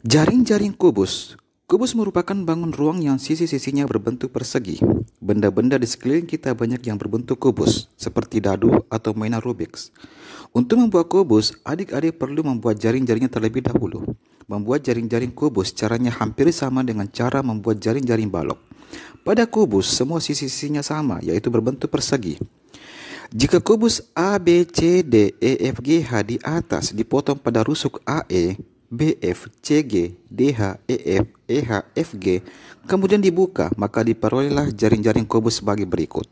Jaring-jaring kubus. Kubus merupakan bangun ruang yang sisi-sisinya berbentuk persegi. Benda-benda di sekeliling kita banyak yang berbentuk kubus, seperti dadu atau mainan Rubik. Untuk membuat kubus, adik-adik perlu membuat jaring-jaringnya terlebih dahulu. Membuat jaring-jaring kubus caranya hampir sama dengan cara membuat jaring-jaring balok. Pada kubus, semua sisi-sisinya sama, yaitu berbentuk persegi. Jika kubus A, B, C, D, E, F, G, H di atas dipotong pada rusuk AE, BF, CG, DH, EF, EH, FG, kemudian dibuka, maka diperolehlah jaring-jaring kubus sebagai berikut.